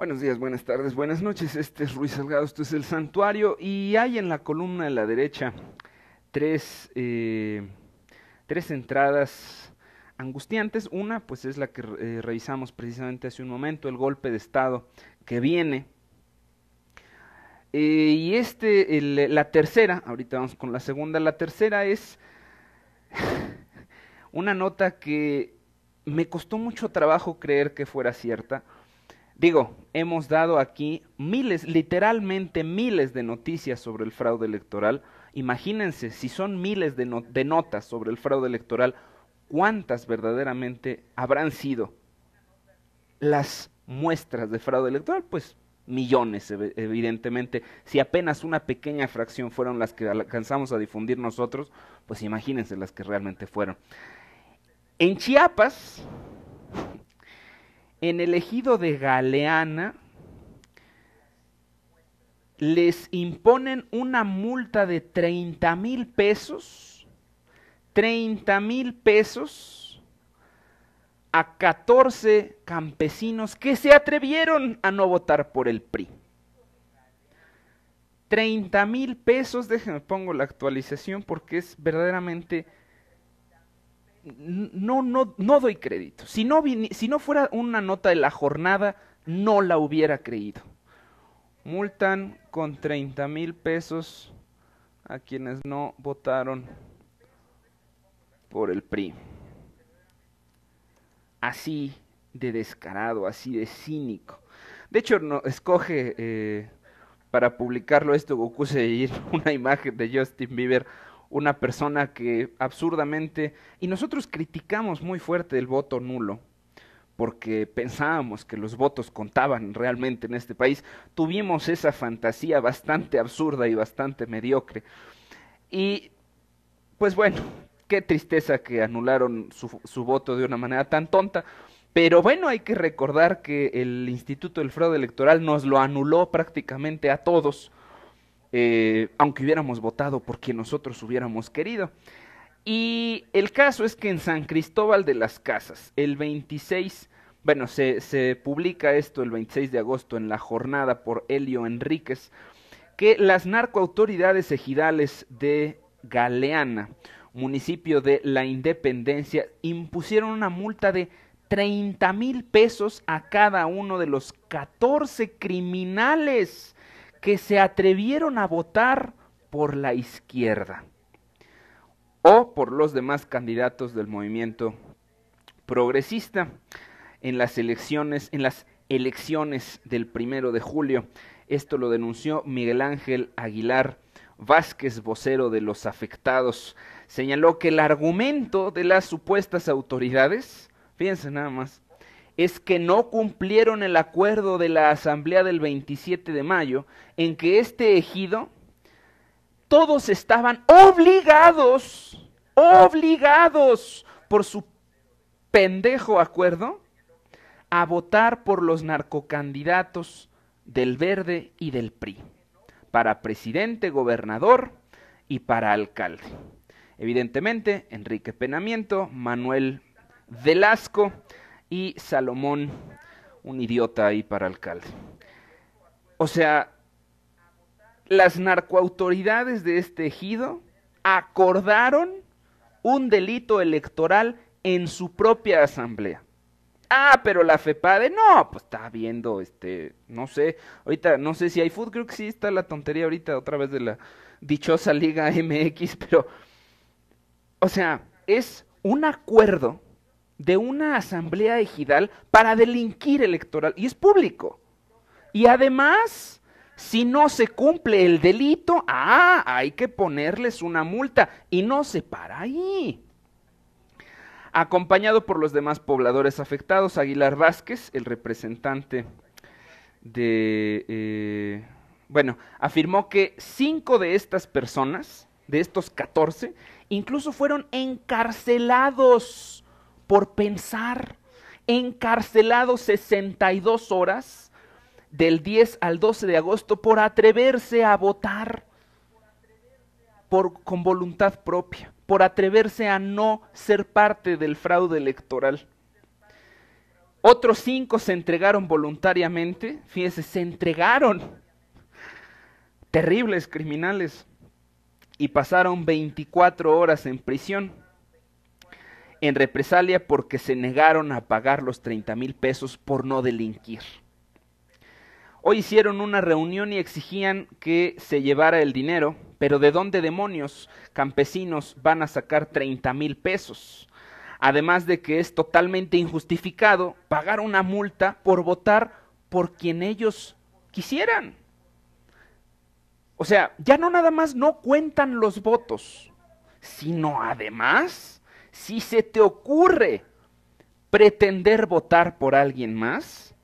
Buenos días, buenas tardes, buenas noches. Este es Ruiz Salgado, esto es el santuario y hay en la columna de la derecha tres, eh, tres entradas angustiantes. Una pues es la que eh, revisamos precisamente hace un momento, el golpe de Estado que viene. Eh, y este, la tercera, ahorita vamos con la segunda, la tercera es una nota que me costó mucho trabajo creer que fuera cierta Digo, hemos dado aquí miles, literalmente miles de noticias sobre el fraude electoral. Imagínense, si son miles de, de notas sobre el fraude electoral, ¿cuántas verdaderamente habrán sido las muestras de fraude electoral? Pues millones, evidentemente. Si apenas una pequeña fracción fueron las que alcanzamos a difundir nosotros, pues imagínense las que realmente fueron. En Chiapas, en el ejido de Galeana les imponen una multa de 30 mil pesos, 30 mil pesos a 14 campesinos que se atrevieron a no votar por el PRI. 30 mil pesos, déjenme pongo la actualización porque es verdaderamente no, no, no doy crédito. Si no, si no fuera una nota de la jornada, no la hubiera creído. Multan con 30 mil pesos a quienes no votaron por el PRI. Así de descarado, así de cínico. De hecho, no, escoge eh, para publicarlo esto, Goku ir una imagen de Justin Bieber una persona que absurdamente... Y nosotros criticamos muy fuerte el voto nulo, porque pensábamos que los votos contaban realmente en este país. Tuvimos esa fantasía bastante absurda y bastante mediocre. Y pues bueno, qué tristeza que anularon su, su voto de una manera tan tonta. Pero bueno, hay que recordar que el Instituto del Fraude Electoral nos lo anuló prácticamente a todos eh, aunque hubiéramos votado por quien nosotros hubiéramos querido. Y el caso es que en San Cristóbal de las Casas, el 26, bueno, se, se publica esto el 26 de agosto en la jornada por Elio Enríquez, que las narcoautoridades ejidales de Galeana, municipio de La Independencia, impusieron una multa de 30 mil pesos a cada uno de los 14 criminales que se atrevieron a votar por la izquierda o por los demás candidatos del movimiento progresista en las elecciones, en las elecciones del primero de julio. Esto lo denunció Miguel Ángel Aguilar Vázquez, vocero de los afectados. Señaló que el argumento de las supuestas autoridades, fíjense nada más, es que no cumplieron el acuerdo de la asamblea del 27 de mayo en que este ejido, todos estaban obligados, obligados por su pendejo acuerdo, a votar por los narcocandidatos del verde y del PRI, para presidente, gobernador y para alcalde. Evidentemente, Enrique Penamiento, Manuel Velasco, y Salomón, un idiota ahí para alcalde. O sea, las narcoautoridades de este ejido acordaron un delito electoral en su propia asamblea. Ah, pero la FEPADE, no, pues está viendo, este, no sé, ahorita no sé si hay fútbol, creo que sí está la tontería ahorita otra vez de la dichosa Liga MX, pero, o sea, es un acuerdo de una asamblea ejidal para delinquir electoral y es público. Y además, si no se cumple el delito, ah, hay que ponerles una multa y no se para ahí. Acompañado por los demás pobladores afectados, Aguilar Vázquez, el representante de... Eh, bueno, afirmó que cinco de estas personas, de estos 14, incluso fueron encarcelados por pensar, encarcelado 62 horas del 10 al 12 de agosto por atreverse a votar por, con voluntad propia, por atreverse a no ser parte del fraude electoral. Otros cinco se entregaron voluntariamente, fíjense, se entregaron. Terribles criminales. Y pasaron 24 horas en prisión en represalia porque se negaron a pagar los 30 mil pesos por no delinquir. Hoy hicieron una reunión y exigían que se llevara el dinero, pero ¿de dónde demonios campesinos van a sacar 30 mil pesos? Además de que es totalmente injustificado pagar una multa por votar por quien ellos quisieran. O sea, ya no nada más no cuentan los votos, sino además si se te ocurre pretender votar por alguien más,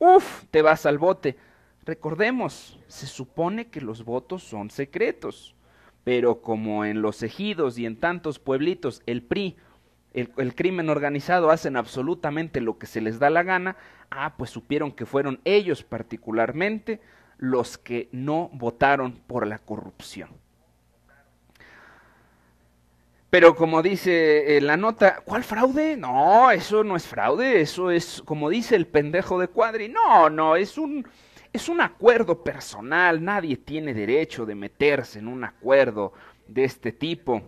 uff, te vas al bote. Recordemos, se supone que los votos son secretos, pero como en los ejidos y en tantos pueblitos el PRI, el, el, crimen organizado hacen absolutamente lo que se les da la gana, ah, pues supieron que fueron ellos particularmente los que no votaron por la corrupción. Pero como dice eh, la nota, ¿cuál fraude? No, eso no es fraude, eso es, como dice el pendejo de Cuadri, no, no, es un, es un acuerdo personal, nadie tiene derecho de meterse en un acuerdo de este tipo.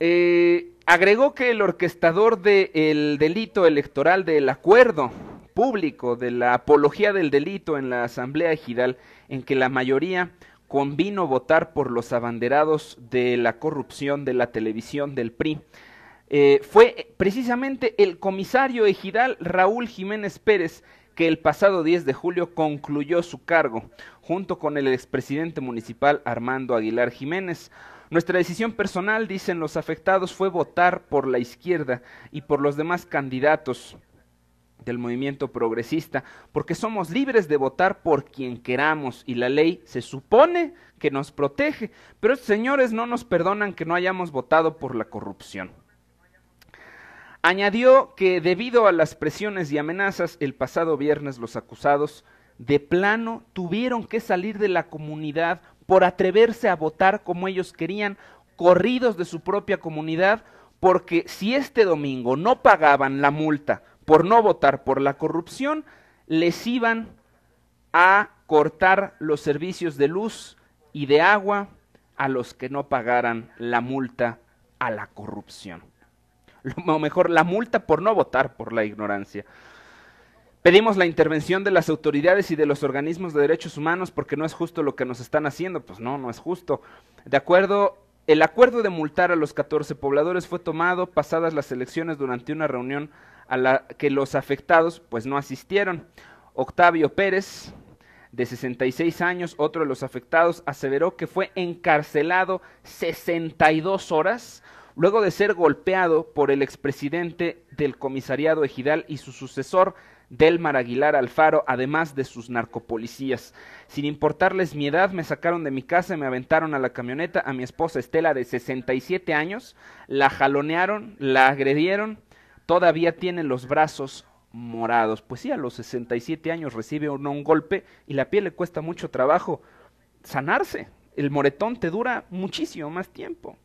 Eh, agregó que el orquestador del el delito electoral del acuerdo público de la apología del delito en la Asamblea Ejidal, en que la mayoría convino votar por los abanderados de la corrupción de la televisión del PRI. Eh, fue precisamente el comisario ejidal Raúl Jiménez Pérez que el pasado 10 de julio concluyó su cargo, junto con el expresidente municipal Armando Aguilar Jiménez. Nuestra decisión personal, dicen los afectados, fue votar por la izquierda y por los demás candidatos del movimiento progresista, porque somos libres de votar por quien queramos y la ley se supone que nos protege, pero señores no nos perdonan que no hayamos votado por la corrupción. Añadió que debido a las presiones y amenazas, el pasado viernes los acusados de plano tuvieron que salir de la comunidad por atreverse a votar como ellos querían, corridos de su propia comunidad, porque si este domingo no pagaban la multa, por no votar por la corrupción, les iban a cortar los servicios de luz y de agua a los que no pagaran la multa a la corrupción. O mejor, la multa por no votar por la ignorancia. Pedimos la intervención de las autoridades y de los organismos de derechos humanos porque no es justo lo que nos están haciendo. Pues no, no es justo. De acuerdo, el acuerdo de multar a los 14 pobladores fue tomado pasadas las elecciones durante una reunión a la que los afectados pues no asistieron. Octavio Pérez, de 66 años, otro de los afectados, aseveró que fue encarcelado 62 horas luego de ser golpeado por el expresidente del comisariado ejidal y su sucesor, Delmar Aguilar Alfaro, además de sus narcopolicías. Sin importarles mi edad, me sacaron de mi casa y me aventaron a la camioneta a mi esposa Estela de 67 años, la jalonearon, la agredieron, todavía tiene los brazos morados. Pues sí, a los 67 años recibe o un golpe y la piel le cuesta mucho trabajo sanarse. El moretón te dura muchísimo más tiempo.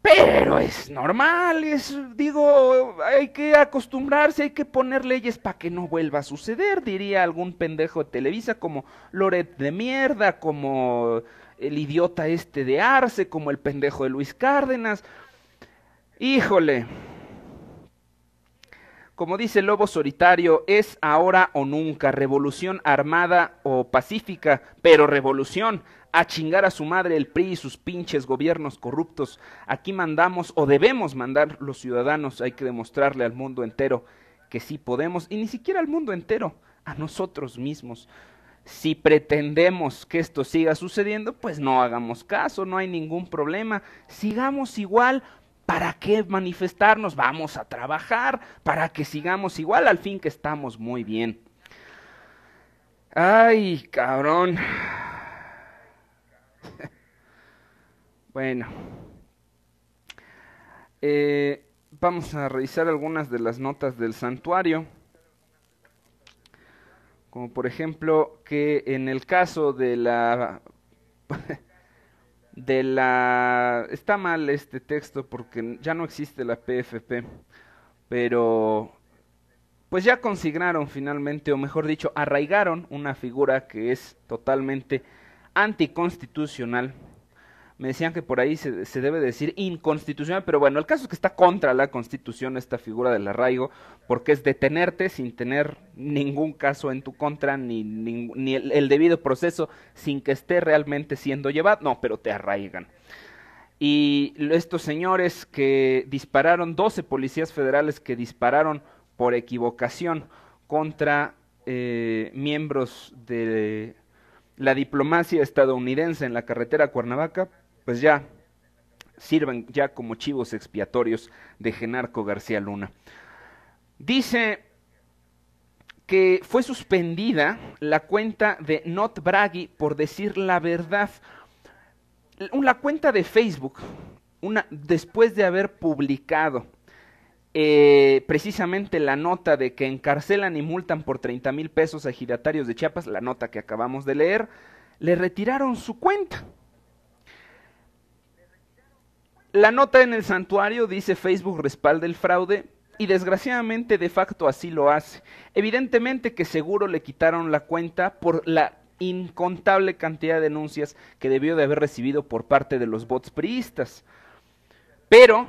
Pero es normal, es, digo, hay que acostumbrarse, hay que poner leyes para que no vuelva a suceder, diría algún pendejo de Televisa como Loret de mierda, como el idiota este de Arce, como el pendejo de Luis Cárdenas. Híjole. Como dice el Lobo Solitario, es ahora o nunca, revolución armada o pacífica, pero revolución, a chingar a su madre el PRI y sus pinches gobiernos corruptos. Aquí mandamos o debemos mandar los ciudadanos, hay que demostrarle al mundo entero que sí podemos, y ni siquiera al mundo entero, a nosotros mismos. Si pretendemos que esto siga sucediendo, pues no hagamos caso, no hay ningún problema, sigamos igual, ¿Para qué manifestarnos? Vamos a trabajar para que sigamos igual al fin que estamos muy bien. Ay, cabrón. bueno. Eh, vamos a revisar algunas de las notas del santuario. Como por ejemplo que en el caso de la de la... Está mal este texto porque ya no existe la PFP, pero pues ya consignaron finalmente, o mejor dicho, arraigaron una figura que es totalmente anticonstitucional me decían que por ahí se, debe decir inconstitucional, pero bueno, el caso es que está contra la constitución esta figura del arraigo, porque es detenerte sin tener ningún caso en tu contra, ni, ni, el, debido proceso, sin que esté realmente siendo llevado, no, pero te arraigan. Y estos señores que dispararon, 12 policías federales que dispararon por equivocación contra eh, miembros de la diplomacia estadounidense en la carretera Cuernavaca, pues ya sirvan ya como chivos expiatorios de Genarco García Luna. Dice que fue suspendida la cuenta de Not Bragi por decir la verdad. La cuenta de Facebook, después de haber publicado eh, precisamente la nota de que encarcelan y multan por 30 mil pesos a giratarios de Chiapas, la nota que acabamos de leer, le retiraron su cuenta. La nota en el santuario dice Facebook respalda el fraude y desgraciadamente de facto así lo hace. Evidentemente que seguro le quitaron la cuenta por la incontable cantidad de denuncias que debió de haber recibido por parte de los bots priistas. Pero,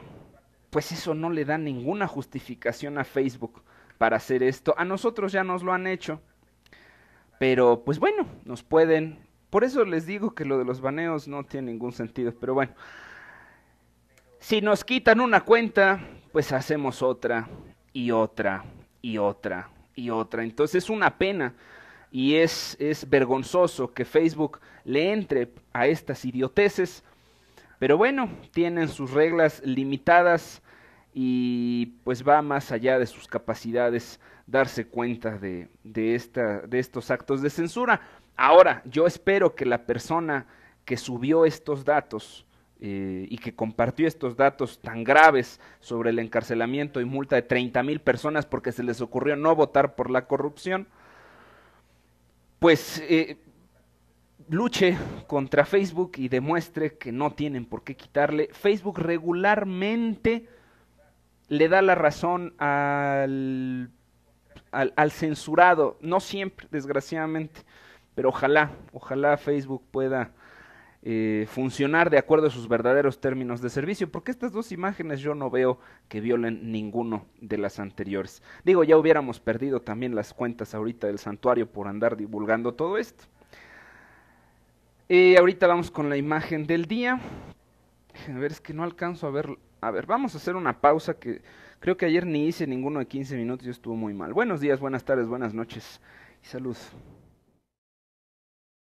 pues eso no le da ninguna justificación a Facebook para hacer esto. A nosotros ya nos lo han hecho. Pero, pues bueno, nos pueden... Por eso les digo que lo de los baneos no tiene ningún sentido. Pero bueno, si nos quitan una cuenta, pues hacemos otra y otra y otra y otra. Entonces es una pena y es, vergonzoso que Facebook le entre a estas idioteses, Pero bueno, tienen sus reglas limitadas y pues va más allá de sus capacidades darse cuenta de, de estos actos de censura. Ahora, yo espero que la persona que subió estos datos eh, y que compartió estos datos tan graves sobre el encarcelamiento y multa de 30 mil personas porque se les ocurrió no votar por la corrupción, pues eh, luche contra Facebook y demuestre que no tienen por qué quitarle. Facebook regularmente le da la razón al, al, al censurado, no siempre, desgraciadamente, pero ojalá, ojalá Facebook pueda eh, funcionar de acuerdo a sus verdaderos términos de servicio, porque estas dos imágenes yo no veo que violen ninguno de las anteriores. Digo, ya hubiéramos perdido también las cuentas ahorita del santuario por andar divulgando todo esto. Eh, ahorita vamos con la imagen del día. A ver, es que no alcanzo a ver. A ver, vamos a hacer una pausa que creo que ayer ni hice ninguno de 15 minutos y estuvo muy mal. Buenos días, buenas tardes, buenas noches y salud.